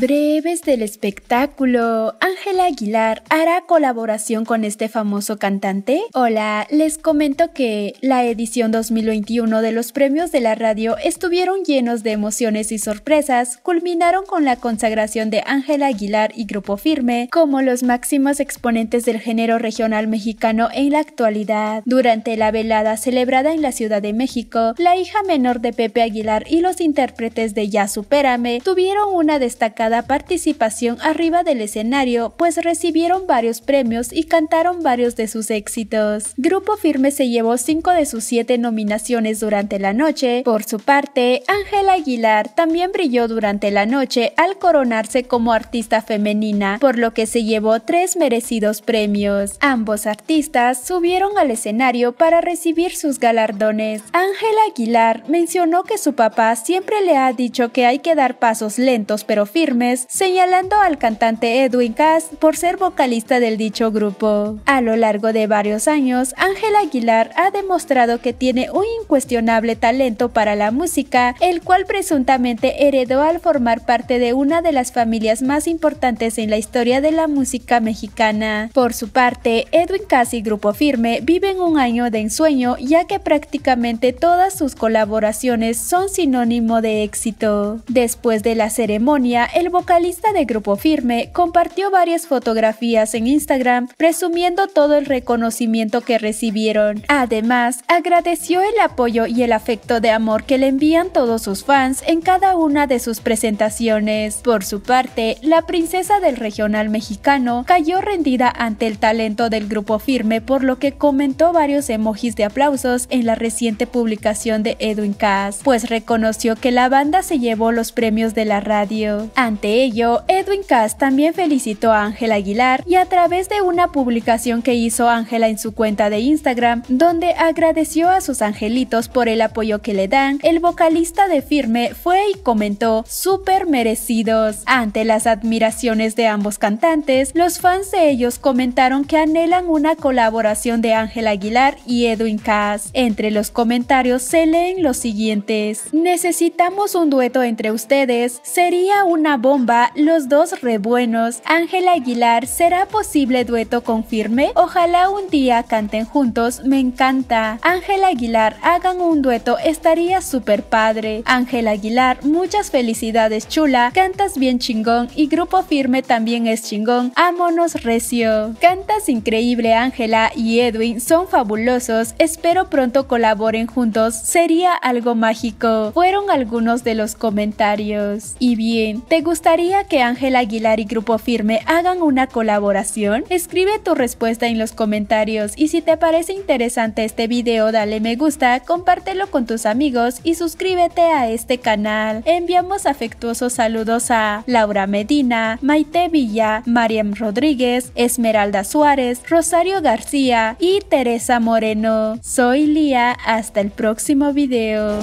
Breves del espectáculo. Ángela Aguilar hará colaboración con este famoso cantante. Hola, les comento que la edición 2021 de los premios de la radio estuvieron llenos de emociones y sorpresas. Culminaron con la consagración de Ángela Aguilar y Grupo Firme como los máximos exponentes del género regional mexicano en la actualidad. Durante la velada celebrada en la Ciudad de México, la hija menor de Pepe Aguilar y los intérpretes de Ya Supérame tuvieron una destacada participación arriba del escenario, pues recibieron varios premios y cantaron varios de sus éxitos. Grupo Firme se llevó 5 de sus 7 nominaciones durante la noche. Por su parte, Ángela Aguilar también brilló durante la noche al coronarse como artista femenina, por lo que se llevó tres merecidos premios. Ambos artistas subieron al escenario para recibir sus galardones. Ángela Aguilar mencionó que su papá siempre le ha dicho que hay que dar pasos lentos pero firmes señalando al cantante Edwin Cass por ser vocalista del dicho grupo. A lo largo de varios años, Ángela Aguilar ha demostrado que tiene un incuestionable talento para la música, el cual presuntamente heredó al formar parte de una de las familias más importantes en la historia de la música mexicana. Por su parte, Edwin Cass y Grupo Firme viven un año de ensueño ya que prácticamente todas sus colaboraciones son sinónimo de éxito. Después de la ceremonia, el el vocalista de Grupo Firme compartió varias fotografías en Instagram presumiendo todo el reconocimiento que recibieron. Además, agradeció el apoyo y el afecto de amor que le envían todos sus fans en cada una de sus presentaciones. Por su parte, la princesa del regional mexicano cayó rendida ante el talento del Grupo Firme por lo que comentó varios emojis de aplausos en la reciente publicación de Edwin Cass, pues reconoció que la banda se llevó los premios de la radio. Ante ello, Edwin Cass también felicitó a Ángela Aguilar y a través de una publicación que hizo Ángela en su cuenta de Instagram, donde agradeció a sus angelitos por el apoyo que le dan, el vocalista de Firme fue y comentó, súper merecidos. Ante las admiraciones de ambos cantantes, los fans de ellos comentaron que anhelan una colaboración de Ángela Aguilar y Edwin Cass. Entre los comentarios se leen los siguientes. Necesitamos un dueto entre ustedes, sería una voz bomba, los dos rebuenos, Ángela Aguilar, ¿será posible dueto con Firme? Ojalá un día canten juntos, me encanta. Ángela Aguilar, hagan un dueto, estaría súper padre. Ángela Aguilar, muchas felicidades chula, cantas bien chingón y Grupo Firme también es chingón, ámonos recio. Cantas increíble Ángela y Edwin, son fabulosos, espero pronto colaboren juntos, sería algo mágico. Fueron algunos de los comentarios. Y bien, ¿te gustaría que Ángel Aguilar y Grupo Firme hagan una colaboración? Escribe tu respuesta en los comentarios y si te parece interesante este video dale me gusta, compártelo con tus amigos y suscríbete a este canal. Enviamos afectuosos saludos a Laura Medina, Maite Villa, Mariam Rodríguez, Esmeralda Suárez, Rosario García y Teresa Moreno. Soy Lía, hasta el próximo video.